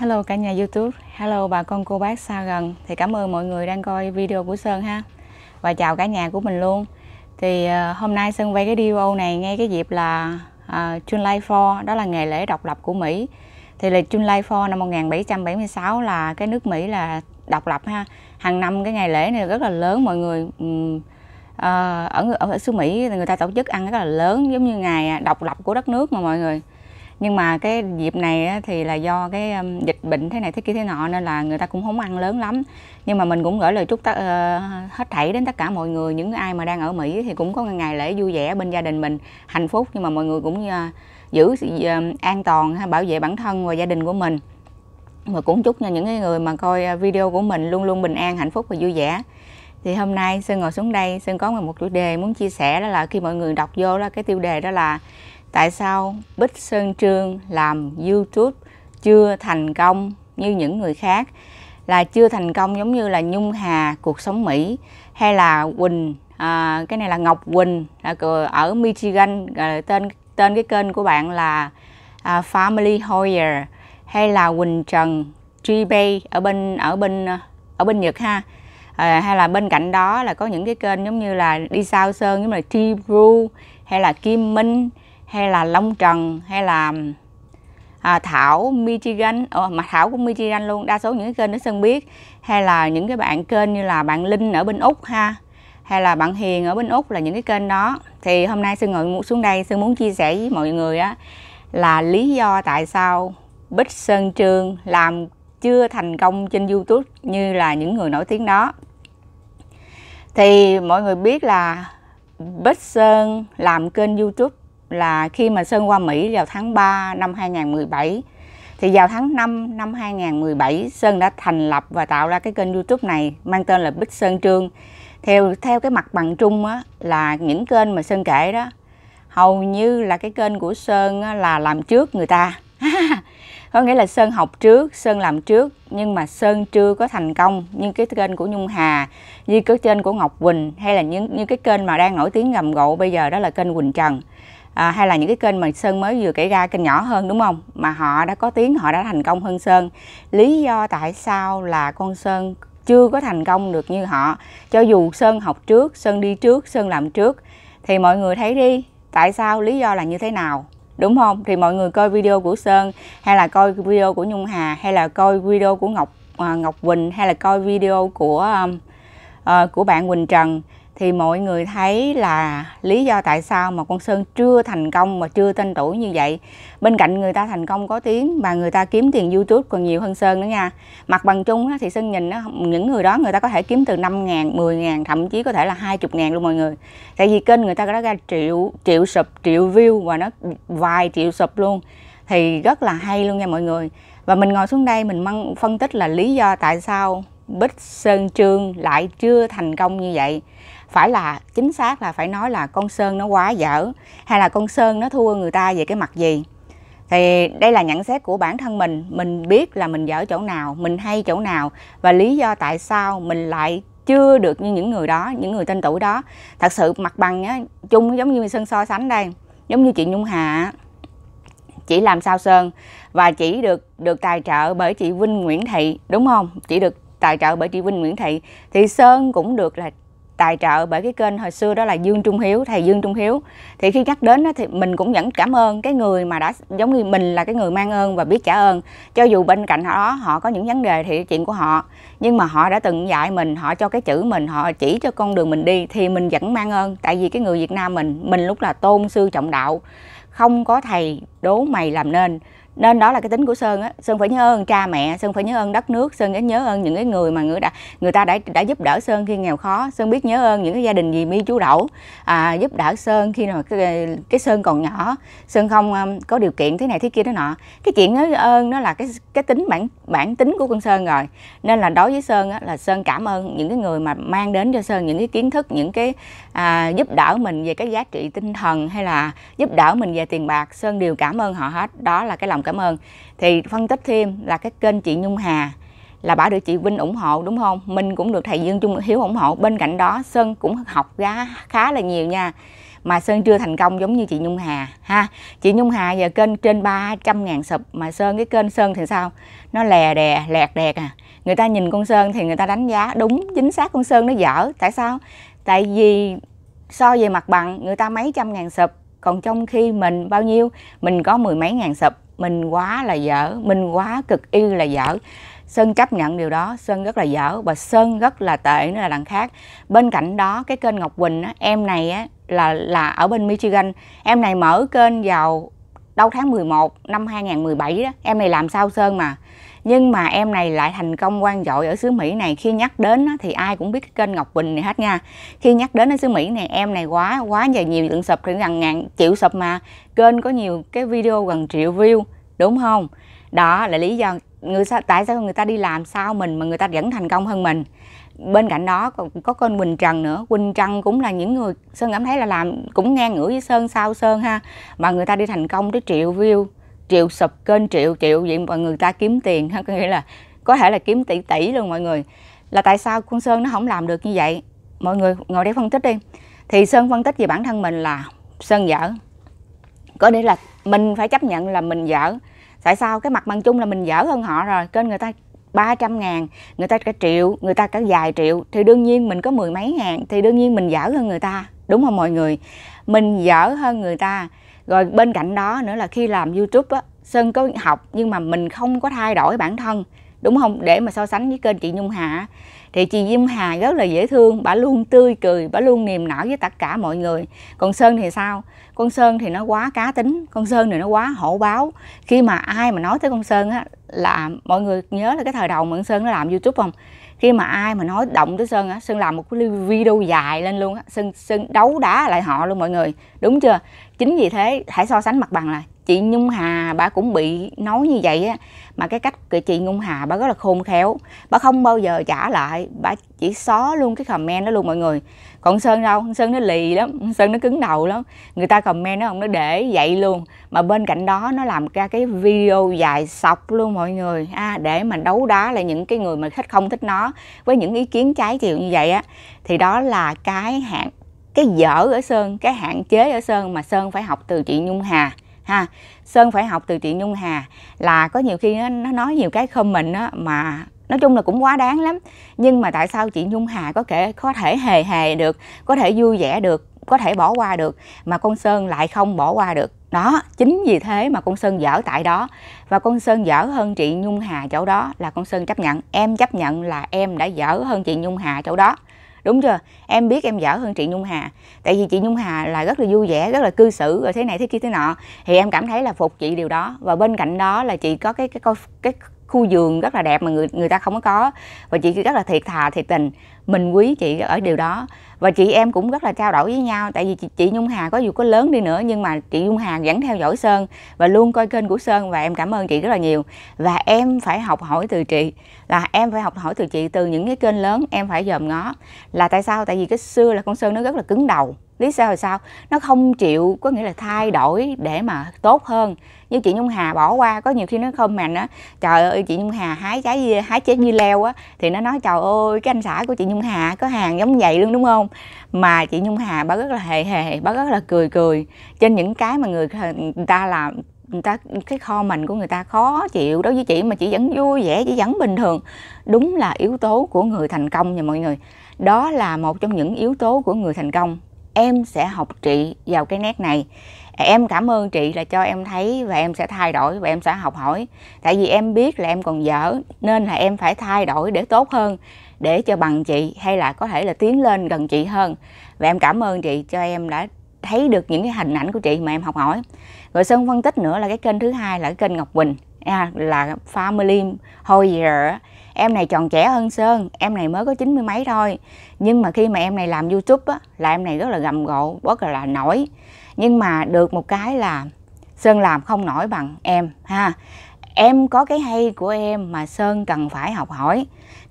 Hello cả nhà YouTube, hello bà con cô bác xa gần Thì cảm ơn mọi người đang coi video của Sơn ha Và chào cả nhà của mình luôn Thì uh, hôm nay Sơn quay cái video này ngay cái dịp là uh, July 4 Đó là ngày lễ độc lập của Mỹ Thì lịch July 4 năm 1776 là cái nước Mỹ là độc lập ha Hàng năm cái ngày lễ này rất là lớn mọi người um, uh, ở, ở, ở xứ Mỹ người ta tổ chức ăn rất là lớn Giống như ngày à, độc lập của đất nước mà mọi người nhưng mà cái dịp này thì là do cái dịch bệnh thế này thế kia thế nọ nên là người ta cũng không ăn lớn lắm nhưng mà mình cũng gửi lời chúc tất, ờ, hết thảy đến tất cả mọi người những ai mà đang ở mỹ thì cũng có ngày lễ vui vẻ bên gia đình mình hạnh phúc nhưng mà mọi người cũng ờ, giữ ờ, an toàn ha, bảo vệ bản thân và gia đình của mình mà cũng chúc cho những người mà coi video của mình luôn luôn bình an hạnh phúc và vui vẻ thì hôm nay sơn ngồi xuống đây sơn có một chủ đề muốn chia sẻ đó là khi mọi người đọc vô là cái tiêu đề đó là tại sao Bích Sơn Trương làm YouTube chưa thành công như những người khác là chưa thành công giống như là Nhung Hà cuộc sống Mỹ hay là Quỳnh à, cái này là Ngọc Quỳnh là ở Michigan tên tên cái kênh của bạn là à, Family Hoyer hay là Quỳnh Trần Tribay ở bên ở bên ở bên Nhật ha à, hay là bên cạnh đó là có những cái kênh giống như là đi sao sơn giống như là T hay là Kim Minh hay là long trần hay là à, thảo Michigan ờ, mà thảo của Michigan luôn đa số những cái kênh đó Sơn biết hay là những cái bạn kênh như là bạn Linh ở bên Úc ha hay là bạn Hiền ở bên Úc là những cái kênh đó thì hôm nay Sơn ngồi xuống đây Sơn muốn chia sẻ với mọi người á là lý do tại sao Bích Sơn Trương làm chưa thành công trên YouTube như là những người nổi tiếng đó thì mọi người biết là Bích Sơn làm kênh YouTube là khi mà Sơn qua Mỹ vào tháng 3 năm 2017 thì vào tháng 5 năm 2017 Sơn đã thành lập và tạo ra cái kênh YouTube này mang tên là Bích Sơn Trương. Theo theo cái mặt bằng chung á là những kênh mà Sơn kể đó hầu như là cái kênh của Sơn á, là làm trước người ta. có nghĩa là Sơn học trước, Sơn làm trước nhưng mà Sơn chưa có thành công như cái kênh của Nhung Hà, như cái kênh của Ngọc Quỳnh hay là những như cái kênh mà đang nổi tiếng gầm gộ bây giờ đó là kênh Quỳnh Trần à, hay là những cái kênh mà sơn mới vừa kể ra kênh nhỏ hơn đúng không mà họ đã có tiếng họ đã thành công hơn sơn lý do tại sao là con sơn chưa có thành công được như họ cho dù sơn học trước sơn đi trước sơn làm trước thì mọi người thấy đi tại sao lý do là như thế nào đúng không thì mọi người coi video của sơn hay là coi video của nhung hà hay là coi video của ngọc à, ngọc quỳnh hay là coi video của à, của bạn quỳnh trần thì mọi người thấy là lý do tại sao mà con Sơn chưa thành công mà chưa tên tuổi như vậy. Bên cạnh người ta thành công có tiếng mà người ta kiếm tiền YouTube còn nhiều hơn Sơn nữa nha. Mặt bằng chung thì Sơn nhìn đó, những người đó người ta có thể kiếm từ 5 ngàn, 10 ngàn, thậm chí có thể là 20 ngàn luôn mọi người. Tại vì kênh người ta đã ra triệu, triệu sụp, triệu view và nó vài triệu sụp luôn. Thì rất là hay luôn nha mọi người. Và mình ngồi xuống đây mình phân tích là lý do tại sao Bích Sơn Trương lại chưa thành công như vậy phải là chính xác là phải nói là con sơn nó quá dở hay là con sơn nó thua người ta về cái mặt gì thì đây là nhận xét của bản thân mình mình biết là mình dở chỗ nào mình hay chỗ nào và lý do tại sao mình lại chưa được như những người đó những người tên tuổi đó thật sự mặt bằng á chung giống như sơn so sánh đây giống như chị nhung hạ chỉ làm sao sơn và chỉ được được tài trợ bởi chị vinh nguyễn thị đúng không chỉ được tài trợ bởi chị vinh nguyễn thị thì sơn cũng được là tài trợ bởi cái kênh hồi xưa đó là Dương Trung Hiếu thầy Dương Trung Hiếu thì khi nhắc đến đó, thì mình cũng vẫn cảm ơn cái người mà đã giống như mình là cái người mang ơn và biết trả ơn cho dù bên cạnh họ đó họ có những vấn đề thì chuyện của họ nhưng mà họ đã từng dạy mình họ cho cái chữ mình họ chỉ cho con đường mình đi thì mình vẫn mang ơn tại vì cái người Việt Nam mình mình lúc là tôn sư trọng đạo không có thầy đố mày làm nên nên đó là cái tính của sơn á sơn phải nhớ ơn cha mẹ sơn phải nhớ ơn đất nước sơn phải nhớ ơn những cái người mà người đã người ta đã đã giúp đỡ sơn khi nghèo khó sơn biết nhớ ơn những cái gia đình gì mi chú đậu à, giúp đỡ sơn khi nào cái, cái sơn còn nhỏ sơn không um, có điều kiện thế này thế kia đó nọ cái chuyện nhớ ơn nó là cái cái tính bản bản tính của con sơn rồi nên là đối với sơn á là sơn cảm ơn những cái người mà mang đến cho sơn những cái kiến thức những cái à, giúp đỡ mình về cái giá trị tinh thần hay là giúp đỡ mình về tiền bạc sơn đều cảm ơn họ hết đó là cái lòng cảm ơn thì phân tích thêm là cái kênh chị Nhung Hà là bà được chị Vinh ủng hộ đúng không mình cũng được thầy Dương Trung Hiếu ủng hộ bên cạnh đó Sơn cũng học giá khá là nhiều nha mà Sơn chưa thành công giống như chị Nhung Hà ha chị Nhung Hà giờ kênh trên 300 ngàn sập mà Sơn cái kênh Sơn thì sao nó lè đè lẹt đẹt à người ta nhìn con Sơn thì người ta đánh giá đúng chính xác con Sơn nó dở tại sao tại vì so về mặt bằng người ta mấy trăm ngàn sập còn trong khi mình bao nhiêu mình có mười mấy ngàn sập mình quá là dở mình quá cực y là dở Sơn chấp nhận điều đó, Sơn rất là dở và Sơn rất là tệ nữa là đằng khác. Bên cạnh đó cái kênh Ngọc Quỳnh á, em này á, là là ở bên Michigan, em này mở kênh vào đầu tháng 11 năm 2017 đó, em này làm sao Sơn mà nhưng mà em này lại thành công quan dội ở xứ Mỹ này khi nhắc đến thì ai cũng biết cái kênh Ngọc Bình này hết nha khi nhắc đến ở xứ Mỹ này em này quá quá và nhiều lượng sập thì gần ngàn triệu sập mà kênh có nhiều cái video gần triệu view đúng không đó là lý do người sao tại sao người ta đi làm sao mình mà người ta vẫn thành công hơn mình bên cạnh đó còn có kênh Quỳnh Trần nữa Quỳnh Trần cũng là những người Sơn cảm thấy là làm cũng ngang ngửa với Sơn sao Sơn ha mà người ta đi thành công tới triệu view triệu sập kênh triệu triệu vậy mà người ta kiếm tiền ha có nghĩa là có thể là kiếm tỷ tỷ luôn mọi người là tại sao con sơn nó không làm được như vậy mọi người ngồi để phân tích đi thì sơn phân tích về bản thân mình là sơn dở có nghĩa là mình phải chấp nhận là mình dở tại sao cái mặt bằng chung là mình dở hơn họ rồi kênh người ta 300 ngàn người ta cả triệu người ta cả vài triệu thì đương nhiên mình có mười mấy ngàn thì đương nhiên mình dở hơn người ta đúng không mọi người mình dở hơn người ta rồi bên cạnh đó nữa là khi làm youtube á sơn có học nhưng mà mình không có thay đổi bản thân đúng không để mà so sánh với kênh chị Nhung Hà thì chị Nhung Hà rất là dễ thương bà luôn tươi cười bà luôn niềm nở với tất cả mọi người còn Sơn thì sao con Sơn thì nó quá cá tính con Sơn thì nó quá hổ báo khi mà ai mà nói tới con Sơn á là mọi người nhớ là cái thời đầu mà con Sơn nó làm YouTube không khi mà ai mà nói động tới Sơn á Sơn làm một cái video dài lên luôn á Sơn, Sơn đấu đá lại họ luôn mọi người đúng chưa chính vì thế hãy so sánh mặt bằng lại chị Nhung Hà bà cũng bị nói như vậy á mà cái cách của chị Nhung Hà bà rất là khôn khéo bà không bao giờ trả lại bà chỉ xóa luôn cái comment đó luôn mọi người còn Sơn đâu Sơn nó lì lắm Sơn nó cứng đầu lắm người ta comment nó không nó để vậy luôn mà bên cạnh đó nó làm ra cái video dài sọc luôn mọi người à, để mà đấu đá lại những cái người mà khách không thích nó với những ý kiến trái chiều như vậy á thì đó là cái hạn cái dở ở sơn cái hạn chế ở sơn mà sơn phải học từ chị nhung hà ha sơn phải học từ chị nhung hà là có nhiều khi nó, nó nói nhiều cái không mình á mà nói chung là cũng quá đáng lắm nhưng mà tại sao chị nhung hà có thể có thể hề hề được có thể vui vẻ được có thể bỏ qua được mà con sơn lại không bỏ qua được đó chính vì thế mà con sơn dở tại đó và con sơn dở hơn chị nhung hà chỗ đó là con sơn chấp nhận em chấp nhận là em đã dở hơn chị nhung hà chỗ đó đúng chưa em biết em dở hơn chị nhung hà tại vì chị nhung hà là rất là vui vẻ rất là cư xử rồi thế này thế kia thế nọ thì em cảm thấy là phục chị điều đó và bên cạnh đó là chị có cái cái coi cái khu vườn rất là đẹp mà người người ta không có có và chị rất là thiệt thà thiệt tình mình quý chị ở điều đó và chị em cũng rất là trao đổi với nhau tại vì chị, chị Nhung Hà có dù có lớn đi nữa nhưng mà chị Nhung Hà vẫn theo dõi Sơn và luôn coi kênh của Sơn và em cảm ơn chị rất là nhiều và em phải học hỏi từ chị là em phải học hỏi từ chị từ những cái kênh lớn em phải dòm ngó là tại sao tại vì cái xưa là con Sơn nó rất là cứng đầu lý do là sao nó không chịu có nghĩa là thay đổi để mà tốt hơn như chị nhung hà bỏ qua có nhiều khi nó không mà nó trời ơi chị nhung hà hái trái gì hái trái như leo á thì nó nói trời ơi cái anh xã của chị nhung hà có hàng giống vậy luôn đúng không mà chị nhung hà bà rất là hề hề bà rất là cười cười trên những cái mà người ta làm người ta cái kho mình của người ta khó chịu đối với chị mà chị vẫn vui vẻ chị vẫn bình thường đúng là yếu tố của người thành công nha mọi người đó là một trong những yếu tố của người thành công em sẽ học chị vào cái nét này à, em cảm ơn chị là cho em thấy và em sẽ thay đổi và em sẽ học hỏi tại vì em biết là em còn dở nên là em phải thay đổi để tốt hơn để cho bằng chị hay là có thể là tiến lên gần chị hơn và em cảm ơn chị cho em đã thấy được những cái hình ảnh của chị mà em học hỏi rồi sơn phân tích nữa là cái kênh thứ hai là cái kênh ngọc quỳnh à, là family holier em này tròn trẻ hơn sơn em này mới có chín mươi mấy thôi nhưng mà khi mà em này làm youtube á là em này rất là gầm gộ rất là, là nổi nhưng mà được một cái là sơn làm không nổi bằng em ha em có cái hay của em mà sơn cần phải học hỏi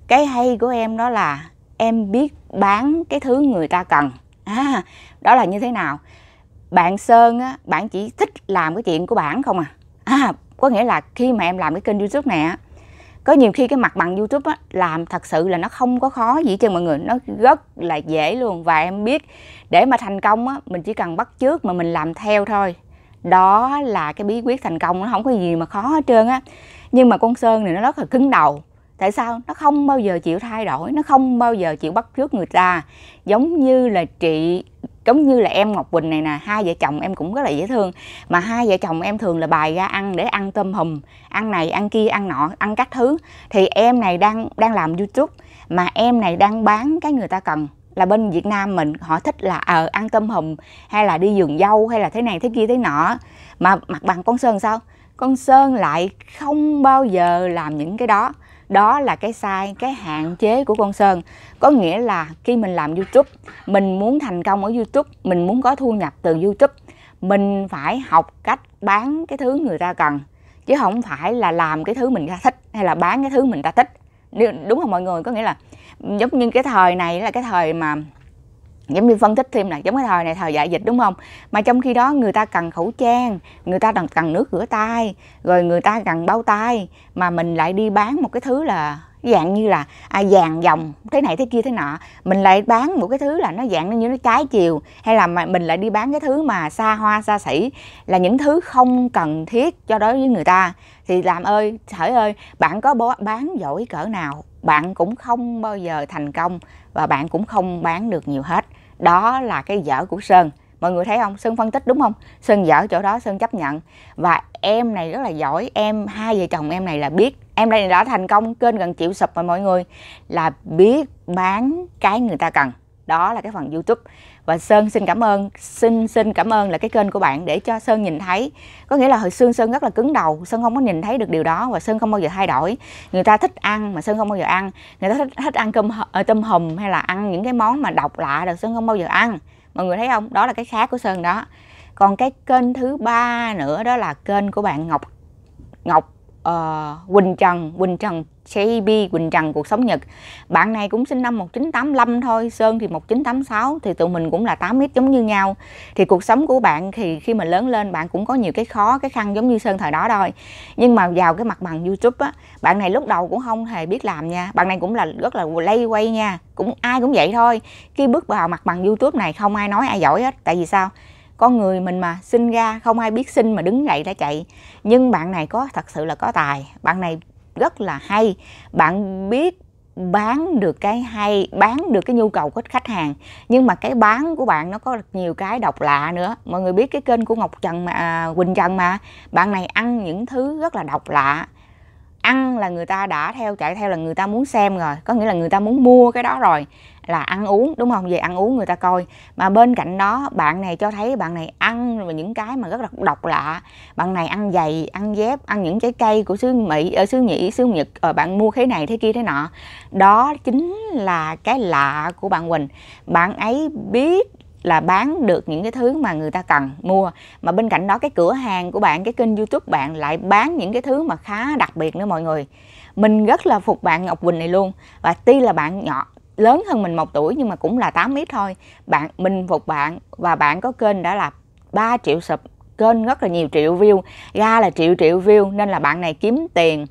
cái hay của em đó là em biết bán cái thứ người ta cần à, đó là như thế nào bạn sơn á bạn chỉ thích làm cái chuyện của bạn không à, à có nghĩa là khi mà em làm cái kênh youtube này á có nhiều khi cái mặt bằng youtube á, làm thật sự là nó không có khó gì cho mọi người nó rất là dễ luôn và em biết để mà thành công á, mình chỉ cần bắt chước mà mình làm theo thôi đó là cái bí quyết thành công nó không có gì mà khó hết trơn á nhưng mà con sơn này nó rất là cứng đầu tại sao nó không bao giờ chịu thay đổi nó không bao giờ chịu bắt chước người ta giống như là chị giống như là em Ngọc Quỳnh này nè hai vợ chồng em cũng rất là dễ thương mà hai vợ chồng em thường là bài ra ăn để ăn tôm hùm ăn này ăn kia ăn nọ ăn các thứ thì em này đang đang làm YouTube mà em này đang bán cái người ta cần là bên Việt Nam mình họ thích là ờ à, ăn tôm hùm hay là đi vườn dâu hay là thế này thế kia thế nọ mà mặt bằng con Sơn sao con Sơn lại không bao giờ làm những cái đó đó là cái sai cái hạn chế của con sơn có nghĩa là khi mình làm youtube mình muốn thành công ở youtube mình muốn có thu nhập từ youtube mình phải học cách bán cái thứ người ta cần chứ không phải là làm cái thứ mình ta thích hay là bán cái thứ mình ta thích đúng không mọi người có nghĩa là giống như cái thời này là cái thời mà giống như phân tích thêm là giống cái thời này thời đại dịch đúng không mà trong khi đó người ta cần khẩu trang người ta cần, nước rửa tay rồi người ta cần bao tay mà mình lại đi bán một cái thứ là dạng như là à, vàng dòng thế này thế kia thế nọ mình lại bán một cái thứ là nó dạng như nó trái chiều hay là mình lại đi bán cái thứ mà xa hoa xa xỉ là những thứ không cần thiết cho đối với người ta thì làm ơi hỡi ơi bạn có bán giỏi cỡ nào bạn cũng không bao giờ thành công và bạn cũng không bán được nhiều hết đó là cái dở của sơn mọi người thấy không sơn phân tích đúng không sơn dở chỗ đó sơn chấp nhận và em này rất là giỏi em hai vợ chồng em này là biết em đây đã thành công kênh gần triệu sụp rồi mọi người là biết bán cái người ta cần đó là cái phần youtube và sơn xin cảm ơn xin xin cảm ơn là cái kênh của bạn để cho sơn nhìn thấy có nghĩa là hồi xưa sơn rất là cứng đầu sơn không có nhìn thấy được điều đó và sơn không bao giờ thay đổi người ta thích ăn mà sơn không bao giờ ăn người ta thích, thích ăn cơm ờ, tôm hùm hay là ăn những cái món mà độc lạ được sơn không bao giờ ăn mọi người thấy không đó là cái khác của sơn đó còn cái kênh thứ ba nữa đó là kênh của bạn ngọc ngọc Ờ, Quỳnh Trần Quỳnh Trần JB Quỳnh Trần cuộc sống Nhật bạn này cũng sinh năm 1985 thôi Sơn thì 1986 thì tụi mình cũng là 8x giống như nhau thì cuộc sống của bạn thì khi mà lớn lên bạn cũng có nhiều cái khó cái khăn giống như Sơn thời đó rồi. nhưng mà vào cái mặt bằng YouTube á bạn này lúc đầu cũng không hề biết làm nha bạn này cũng là rất là lay quay nha cũng ai cũng vậy thôi khi bước vào mặt bằng YouTube này không ai nói ai giỏi hết tại vì sao con người mình mà sinh ra không ai biết sinh mà đứng dậy đã chạy nhưng bạn này có thật sự là có tài bạn này rất là hay bạn biết bán được cái hay bán được cái nhu cầu của khách hàng nhưng mà cái bán của bạn nó có nhiều cái độc lạ nữa mọi người biết cái kênh của ngọc trần mà à, quỳnh trần mà bạn này ăn những thứ rất là độc lạ ăn là người ta đã theo chạy theo là người ta muốn xem rồi có nghĩa là người ta muốn mua cái đó rồi là ăn uống đúng không về ăn uống người ta coi mà bên cạnh đó bạn này cho thấy bạn này ăn và những cái mà rất là độc lạ bạn này ăn giày ăn dép ăn những trái cây của xứ mỹ ở ờ, xứ nhĩ xứ nhật ở ờ, bạn mua thế này thế kia thế nọ đó chính là cái lạ của bạn quỳnh bạn ấy biết là bán được những cái thứ mà người ta cần mua mà bên cạnh đó cái cửa hàng của bạn cái kênh youtube bạn lại bán những cái thứ mà khá đặc biệt nữa mọi người mình rất là phục bạn ngọc quỳnh này luôn và tuy là bạn nhỏ lớn hơn mình một tuổi nhưng mà cũng là 8 ít thôi bạn mình phục bạn và bạn có kênh đã là 3 triệu sập kênh rất là nhiều triệu view ra là triệu triệu view nên là bạn này kiếm tiền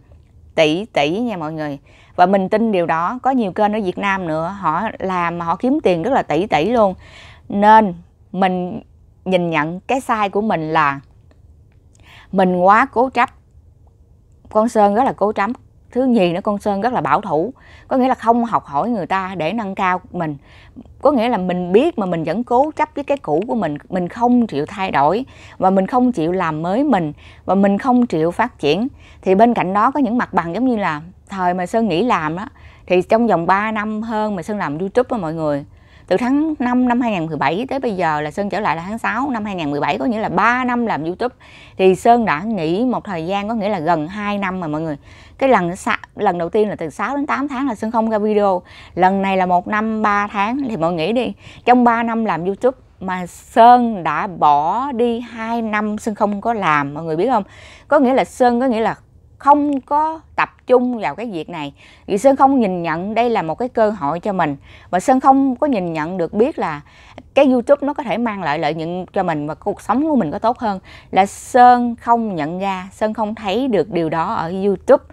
tỷ tỷ nha mọi người và mình tin điều đó có nhiều kênh ở Việt Nam nữa họ làm mà họ kiếm tiền rất là tỷ tỷ luôn nên mình nhìn nhận cái sai của mình là mình quá cố chấp con sơn rất là cố chấp thứ nhì nữa con sơn rất là bảo thủ có nghĩa là không học hỏi người ta để nâng cao mình có nghĩa là mình biết mà mình vẫn cố chấp với cái cũ của mình mình không chịu thay đổi và mình không chịu làm mới mình và mình không chịu phát triển thì bên cạnh đó có những mặt bằng giống như là thời mà sơn nghỉ làm đó thì trong vòng 3 năm hơn mà sơn làm youtube đó mọi người từ tháng 5 năm 2017 tới bây giờ là Sơn trở lại là tháng 6 năm 2017 có nghĩa là 3 năm làm YouTube thì Sơn đã nghỉ một thời gian có nghĩa là gần 2 năm mà mọi người cái lần lần đầu tiên là từ 6 đến 8 tháng là Sơn không ra video lần này là một năm 3 tháng thì mọi người nghĩ đi trong 3 năm làm YouTube mà Sơn đã bỏ đi 2 năm Sơn không có làm mọi người biết không có nghĩa là Sơn có nghĩa là không có tập chung vào cái việc này vì sơn không nhìn nhận đây là một cái cơ hội cho mình và sơn không có nhìn nhận được biết là cái youtube nó có thể mang lại lợi nhuận cho mình và cuộc sống của mình có tốt hơn là sơn không nhận ra sơn không thấy được điều đó ở youtube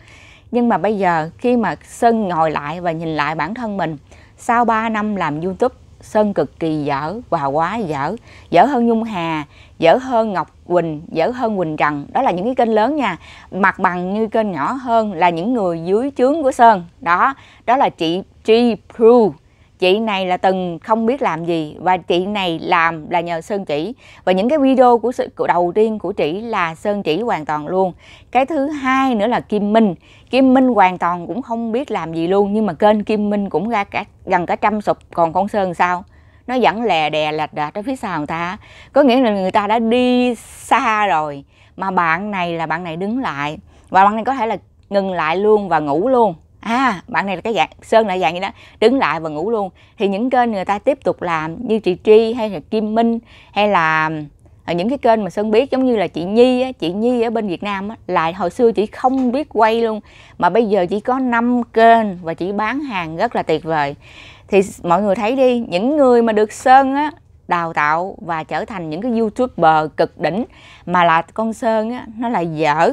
nhưng mà bây giờ khi mà sơn ngồi lại và nhìn lại bản thân mình sau 3 năm làm youtube Sơn cực kỳ dở, và Quá dở, dở hơn Nhung Hà, dở hơn Ngọc Quỳnh, dở hơn Quỳnh Trần. Đó là những cái kênh lớn nha. Mặt bằng như kênh nhỏ hơn là những người dưới chướng của Sơn. Đó, đó là chị G. Prue chị này là từng không biết làm gì và chị này làm là nhờ sơn chỉ và những cái video của sự của đầu tiên của chị là sơn chỉ hoàn toàn luôn cái thứ hai nữa là kim minh kim minh hoàn toàn cũng không biết làm gì luôn nhưng mà kênh kim minh cũng ra cả gần cả trăm sụp còn con sơn sao nó vẫn lè đè lạch đạch tới phía sau người ta có nghĩa là người ta đã đi xa rồi mà bạn này là bạn này đứng lại và bạn này có thể là ngừng lại luôn và ngủ luôn à bạn này là cái dạng sơn lại dạng như đó đứng lại và ngủ luôn thì những kênh người ta tiếp tục làm như chị tri hay là kim minh hay là ở ờ, những cái kênh mà sơn biết giống như là chị nhi á, chị nhi ở bên việt nam á, là hồi xưa chị không biết quay luôn mà bây giờ chỉ có 5 kênh và chị bán hàng rất là tuyệt vời thì mọi người thấy đi những người mà được sơn á đào tạo và trở thành những cái youtuber cực đỉnh mà là con sơn á nó là dở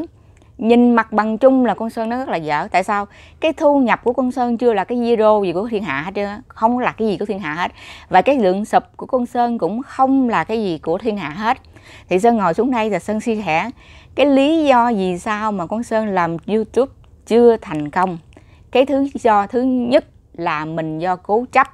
nhìn mặt bằng chung là con sơn nó rất là dở tại sao cái thu nhập của con sơn chưa là cái zero gì của thiên hạ hết trơn không là cái gì của thiên hạ hết và cái lượng sụp của con sơn cũng không là cái gì của thiên hạ hết thì sơn ngồi xuống đây là sơn suy sẻ cái lý do vì sao mà con sơn làm youtube chưa thành công cái thứ do thứ nhất là mình do cố chấp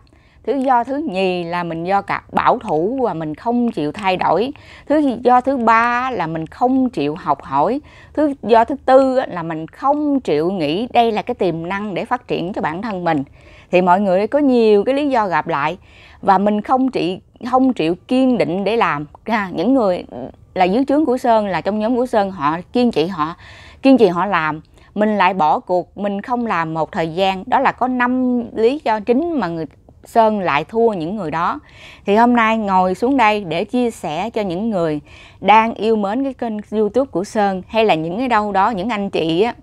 thứ do thứ nhì là mình do cả bảo thủ và mình không chịu thay đổi thứ do thứ ba là mình không chịu học hỏi thứ do thứ tư là mình không chịu nghĩ đây là cái tiềm năng để phát triển cho bản thân mình thì mọi người có nhiều cái lý do gặp lại và mình không chịu không chịu kiên định để làm ha, à, những người là dưới trướng của sơn là trong nhóm của sơn họ kiên trì họ kiên trì họ làm mình lại bỏ cuộc mình không làm một thời gian đó là có năm lý do chính mà người Sơn lại thua những người đó. Thì hôm nay ngồi xuống đây để chia sẻ cho những người đang yêu mến cái kênh YouTube của Sơn hay là những cái đâu đó những anh chị á.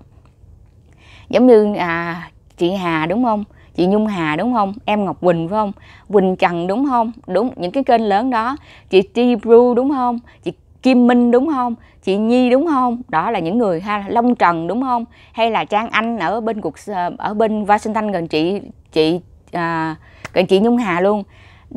Giống như à chị Hà đúng không? Chị Nhung Hà đúng không? Em Ngọc Quỳnh phải không? Quỳnh Trần đúng không? Đúng những cái kênh lớn đó. Chị Tri Bru đúng không? Chị Kim Minh đúng không? Chị Nhi đúng không? Đó là những người ha Long Trần đúng không? Hay là Trang Anh ở bên cuộc ờ, ở bên Washington gần chị chị à, còn chị nhung hà luôn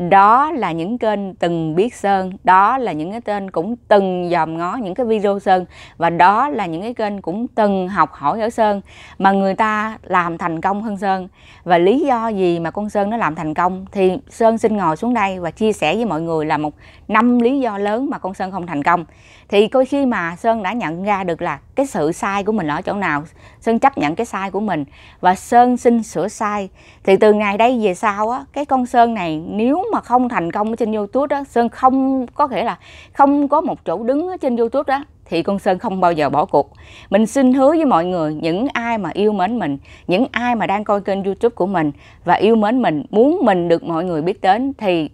đó là những kênh từng biết sơn đó là những cái tên cũng từng dòm ngó những cái video sơn và đó là những cái kênh cũng từng học hỏi ở sơn mà người ta làm thành công hơn sơn và lý do gì mà con sơn nó làm thành công thì sơn xin ngồi xuống đây và chia sẻ với mọi người là một năm lý do lớn mà con sơn không thành công thì coi khi mà sơn đã nhận ra được là cái sự sai của mình ở chỗ nào sơn chấp nhận cái sai của mình và sơn xin sửa sai thì từ ngày đây về sau á cái con sơn này nếu mà không thành công ở trên youtube đó sơn không có thể là không có một chỗ đứng ở trên youtube đó thì con Sơn không bao giờ bỏ cuộc. Mình xin hứa với mọi người, những ai mà yêu mến mình, những ai mà đang coi kênh youtube của mình và yêu mến mình, muốn mình được mọi người biết đến thì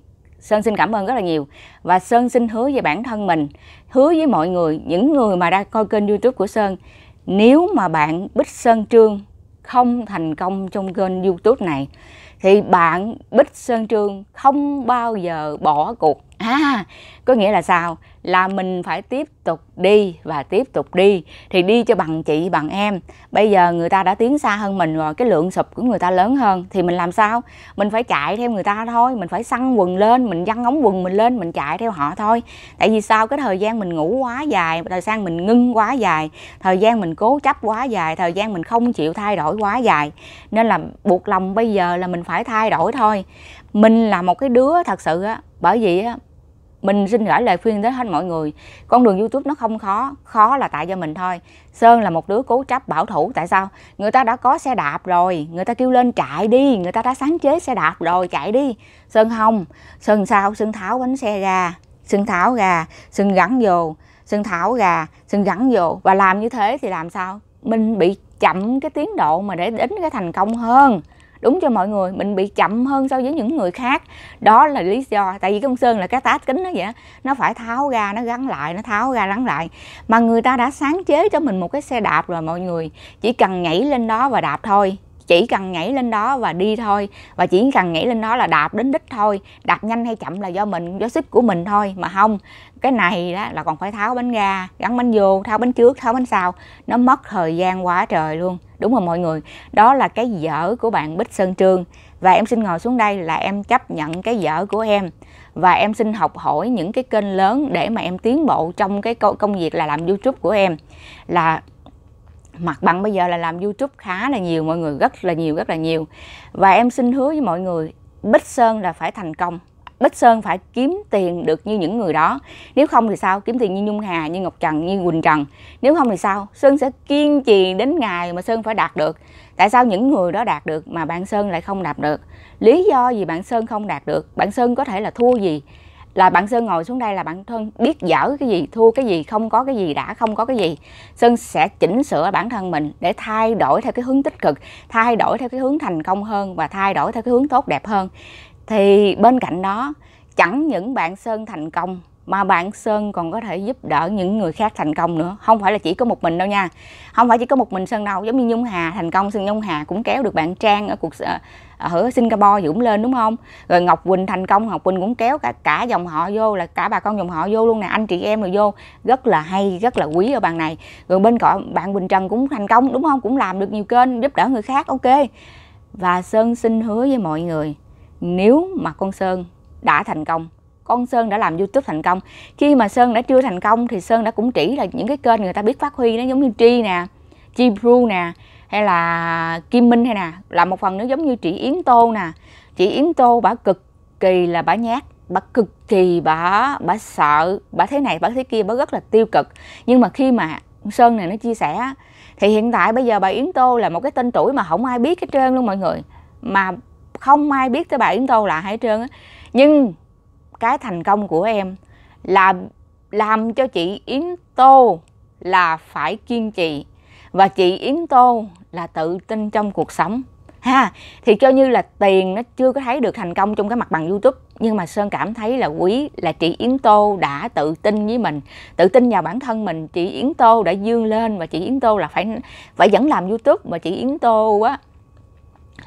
Sơn xin cảm ơn rất là nhiều và Sơn xin hứa với bản thân mình, hứa với mọi người, những người mà đang coi kênh YouTube của Sơn, nếu mà bạn Bích Sơn Trương không thành công trong kênh YouTube này thì bạn Bích Sơn Trương không bao giờ bỏ cuộc. À, có nghĩa là sao? là mình phải tiếp tục đi và tiếp tục đi thì đi cho bằng chị bằng em bây giờ người ta đã tiến xa hơn mình rồi cái lượng sụp của người ta lớn hơn thì mình làm sao mình phải chạy theo người ta thôi mình phải săn quần lên mình văng ống quần mình lên mình chạy theo họ thôi tại vì sao cái thời gian mình ngủ quá dài thời gian mình ngưng quá dài thời gian mình cố chấp quá dài thời gian mình không chịu thay đổi quá dài nên là buộc lòng bây giờ là mình phải thay đổi thôi mình là một cái đứa thật sự á bởi vì á mình xin gửi lời khuyên đến hết mọi người con đường youtube nó không khó khó là tại do mình thôi sơn là một đứa cố chấp bảo thủ tại sao người ta đã có xe đạp rồi người ta kêu lên chạy đi người ta đã sáng chế xe đạp rồi chạy đi sơn không sơn sao sơn tháo bánh xe ra sơn tháo gà sơn gắn vô sơn tháo gà sơn gắn vô và làm như thế thì làm sao mình bị chậm cái tiến độ mà để đến cái thành công hơn đúng cho mọi người mình bị chậm hơn so với những người khác đó là lý do tại vì cái ông sơn là cái tá kính nó vậy nó phải tháo ra nó gắn lại nó tháo ra gắn lại mà người ta đã sáng chế cho mình một cái xe đạp rồi mọi người chỉ cần nhảy lên đó và đạp thôi chỉ cần nhảy lên đó và đi thôi và chỉ cần nhảy lên đó là đạp đến đích thôi đạp nhanh hay chậm là do mình do sức của mình thôi mà không cái này đó là còn phải tháo bánh ga gắn bánh vô tháo bánh trước tháo bánh sau nó mất thời gian quá trời luôn đúng không mọi người đó là cái dở của bạn bích sơn trương và em xin ngồi xuống đây là em chấp nhận cái dở của em và em xin học hỏi những cái kênh lớn để mà em tiến bộ trong cái công việc là làm youtube của em là mặt bằng bây giờ là làm youtube khá là nhiều mọi người rất là nhiều rất là nhiều và em xin hứa với mọi người bích sơn là phải thành công Bích Sơn phải kiếm tiền được như những người đó Nếu không thì sao? Kiếm tiền như Nhung Hà, như Ngọc Trần, như Quỳnh Trần Nếu không thì sao? Sơn sẽ kiên trì đến ngày mà Sơn phải đạt được Tại sao những người đó đạt được mà bạn Sơn lại không đạt được? Lý do gì bạn Sơn không đạt được? Bạn Sơn có thể là thua gì? là bạn sơn ngồi xuống đây là bạn thân biết dở cái gì thua cái gì không có cái gì đã không có cái gì sơn sẽ chỉnh sửa bản thân mình để thay đổi theo cái hướng tích cực thay đổi theo cái hướng thành công hơn và thay đổi theo cái hướng tốt đẹp hơn thì bên cạnh đó chẳng những bạn sơn thành công mà bạn sơn còn có thể giúp đỡ những người khác thành công nữa không phải là chỉ có một mình đâu nha không phải chỉ có một mình sơn đâu giống như nhung hà thành công sơn nhung hà cũng kéo được bạn trang ở cuộc ờ, Ờ, ở Singapore Dũng lên đúng không rồi Ngọc Quỳnh thành công Ngọc Quỳnh cũng kéo cả cả dòng họ vô là cả bà con dòng họ vô luôn nè anh chị em rồi vô rất là hay rất là quý ở bàn này rồi bên cọ bạn Bình Trần cũng thành công đúng không cũng làm được nhiều kênh giúp đỡ người khác ok và Sơn xin hứa với mọi người nếu mà con Sơn đã thành công con Sơn đã làm YouTube thành công khi mà Sơn đã chưa thành công thì Sơn đã cũng chỉ là những cái kênh người ta biết phát huy nó giống như Tri nè Chi pru nè hay là kim minh hay nè là một phần nữa giống như chị yến tô nè chị yến tô bà cực kỳ là bà nhát bà cực kỳ bà bà sợ bà thế này bà thế kia bà rất là tiêu cực nhưng mà khi mà sơn này nó chia sẻ thì hiện tại bây giờ bà yến tô là một cái tên tuổi mà không ai biết hết trơn luôn mọi người mà không ai biết tới bà yến tô là hết trơn á nhưng cái thành công của em là làm cho chị yến tô là phải kiên trì và chị Yến Tô là tự tin trong cuộc sống ha thì cho như là tiền nó chưa có thấy được thành công trong cái mặt bằng youtube nhưng mà sơn cảm thấy là quý là chị yến tô đã tự tin với mình tự tin vào bản thân mình chị yến tô đã dương lên và chị yến tô là phải phải vẫn làm youtube mà chị yến tô á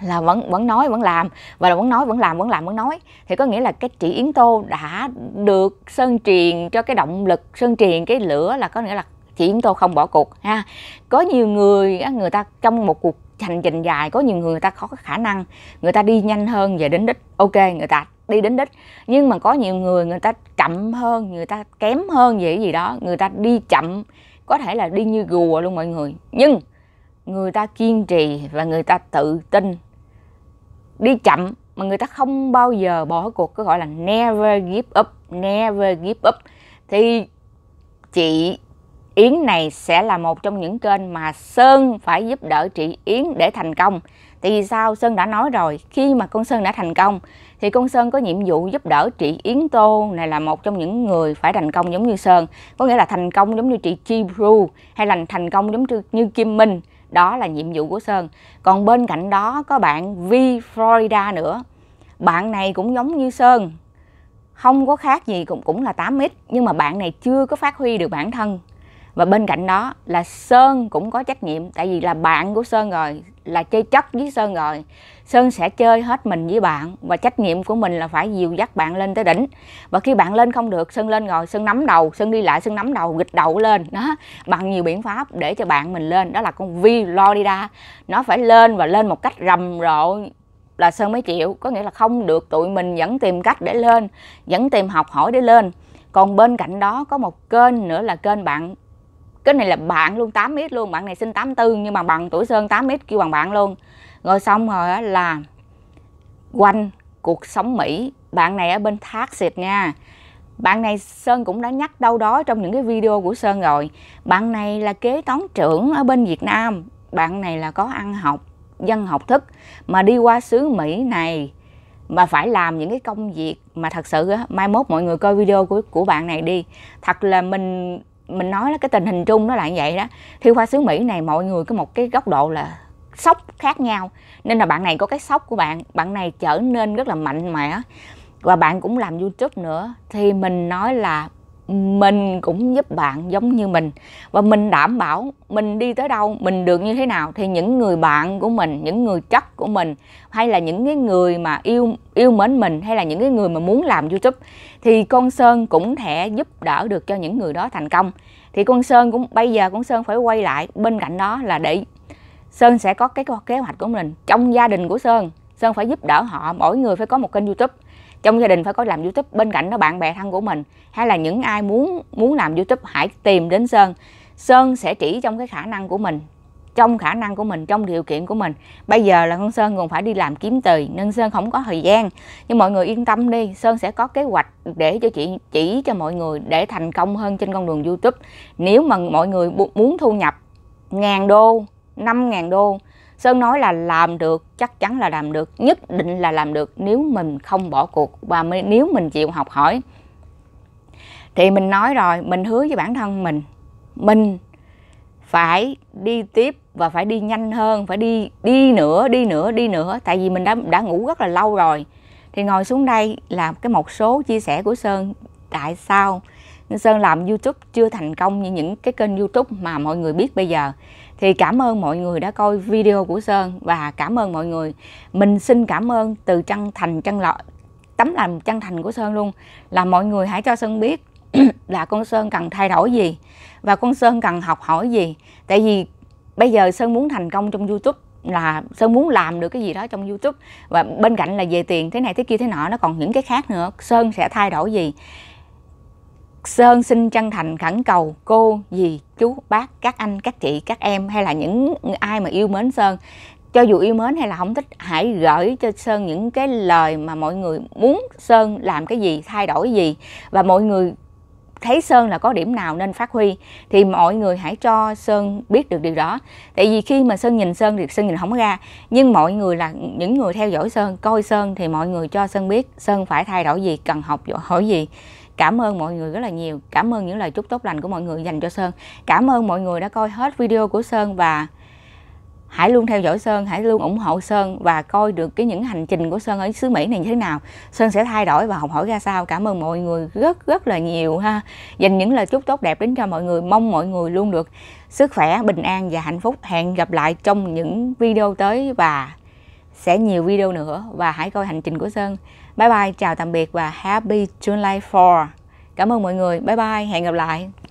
là vẫn vẫn nói vẫn làm và là vẫn nói vẫn làm vẫn làm vẫn nói thì có nghĩa là cái chị Yến Tô đã được sơn truyền cho cái động lực sơn truyền cái lửa là có nghĩa là thì chúng tôi không bỏ cuộc ha có nhiều người người ta trong một cuộc hành trình dài có nhiều người người ta có khả năng người ta đi nhanh hơn về đến đích ok người ta đi đến đích nhưng mà có nhiều người người ta chậm hơn người ta kém hơn vậy gì đó người ta đi chậm có thể là đi như gùa luôn mọi người nhưng người ta kiên trì và người ta tự tin đi chậm mà người ta không bao giờ bỏ cuộc cái gọi là never give up never give up thì chị Yến này sẽ là một trong những kênh mà Sơn phải giúp đỡ chị Yến để thành công. Tại vì sao? Sơn đã nói rồi, khi mà con Sơn đã thành công thì con Sơn có nhiệm vụ giúp đỡ chị Yến Tô này là một trong những người phải thành công giống như Sơn. Có nghĩa là thành công giống như chị Chi Bru hay là thành công giống như Kim Minh. Đó là nhiệm vụ của Sơn. Còn bên cạnh đó có bạn Vi Florida nữa. Bạn này cũng giống như Sơn. Không có khác gì cũng cũng là 8x nhưng mà bạn này chưa có phát huy được bản thân và bên cạnh đó là sơn cũng có trách nhiệm tại vì là bạn của sơn rồi là chơi chất với sơn rồi sơn sẽ chơi hết mình với bạn và trách nhiệm của mình là phải dìu dắt bạn lên tới đỉnh và khi bạn lên không được sơn lên rồi sơn nắm đầu sơn đi lại sơn nắm đầu gịch đầu lên đó bằng nhiều biện pháp để cho bạn mình lên đó là con vi florida nó phải lên và lên một cách rầm rộ là sơn mới chịu có nghĩa là không được tụi mình vẫn tìm cách để lên vẫn tìm học hỏi để lên còn bên cạnh đó có một kênh nữa là kênh bạn cái này là bạn luôn 8 mét luôn bạn này sinh 84 nhưng mà bằng tuổi sơn 8 mét kêu bằng bạn luôn rồi xong rồi là quanh cuộc sống Mỹ bạn này ở bên thác xịt nha bạn này Sơn cũng đã nhắc đâu đó trong những cái video của Sơn rồi bạn này là kế toán trưởng ở bên Việt Nam bạn này là có ăn học dân học thức mà đi qua xứ Mỹ này mà phải làm những cái công việc mà thật sự á, mai mốt mọi người coi video của của bạn này đi thật là mình mình nói là cái tình hình chung nó lại vậy đó thi khoa xứ mỹ này mọi người có một cái góc độ là sốc khác nhau nên là bạn này có cái sốc của bạn bạn này trở nên rất là mạnh mẽ và bạn cũng làm youtube nữa thì mình nói là mình cũng giúp bạn giống như mình và mình đảm bảo mình đi tới đâu mình được như thế nào thì những người bạn của mình những người chất của mình hay là những cái người mà yêu yêu mến mình hay là những cái người mà muốn làm youtube thì con sơn cũng thể giúp đỡ được cho những người đó thành công thì con sơn cũng bây giờ con sơn phải quay lại bên cạnh đó là để sơn sẽ có cái kế hoạch của mình trong gia đình của sơn sơn phải giúp đỡ họ mỗi người phải có một kênh youtube trong gia đình phải có làm youtube bên cạnh đó bạn bè thân của mình hay là những ai muốn muốn làm youtube hãy tìm đến sơn sơn sẽ chỉ trong cái khả năng của mình trong khả năng của mình trong điều kiện của mình bây giờ là con sơn còn phải đi làm kiếm tiền nên sơn không có thời gian nhưng mọi người yên tâm đi sơn sẽ có kế hoạch để cho chị chỉ cho mọi người để thành công hơn trên con đường youtube nếu mà mọi người muốn thu nhập ngàn đô năm ngàn đô Sơn nói là làm được, chắc chắn là làm được, nhất định là làm được nếu mình không bỏ cuộc và nếu mình chịu học hỏi. Thì mình nói rồi, mình hứa với bản thân mình, mình phải đi tiếp và phải đi nhanh hơn, phải đi đi nữa, đi nữa, đi nữa tại vì mình đã đã ngủ rất là lâu rồi. Thì ngồi xuống đây làm cái một số chia sẻ của Sơn tại sao Sơn làm YouTube chưa thành công như những cái kênh YouTube mà mọi người biết bây giờ thì cảm ơn mọi người đã coi video của sơn và cảm ơn mọi người mình xin cảm ơn từ chân thành chân lọ tấm lòng chân thành của sơn luôn là mọi người hãy cho sơn biết là con sơn cần thay đổi gì và con sơn cần học hỏi gì tại vì bây giờ sơn muốn thành công trong youtube là sơn muốn làm được cái gì đó trong youtube và bên cạnh là về tiền thế này thế kia thế nọ nó còn những cái khác nữa sơn sẽ thay đổi gì sơn xin chân thành khẩn cầu cô dì chú bác các anh các chị các em hay là những ai mà yêu mến sơn cho dù yêu mến hay là không thích hãy gửi cho sơn những cái lời mà mọi người muốn sơn làm cái gì thay đổi gì và mọi người thấy sơn là có điểm nào nên phát huy thì mọi người hãy cho sơn biết được điều đó tại vì khi mà sơn nhìn sơn thì sơn nhìn không ra nhưng mọi người là những người theo dõi sơn coi sơn thì mọi người cho sơn biết sơn phải thay đổi gì cần học hỏi gì Cảm ơn mọi người rất là nhiều. Cảm ơn những lời chúc tốt lành của mọi người dành cho Sơn. Cảm ơn mọi người đã coi hết video của Sơn và hãy luôn theo dõi Sơn, hãy luôn ủng hộ Sơn và coi được cái những hành trình của Sơn ở xứ Mỹ này như thế nào. Sơn sẽ thay đổi và học hỏi ra sao. Cảm ơn mọi người rất rất là nhiều ha. Dành những lời chúc tốt đẹp đến cho mọi người. Mong mọi người luôn được sức khỏe, bình an và hạnh phúc. Hẹn gặp lại trong những video tới và sẽ nhiều video nữa và hãy coi hành trình của Sơn. Bye bye, chào tạm biệt và happy July 4. Cảm ơn mọi người. Bye bye, hẹn gặp lại.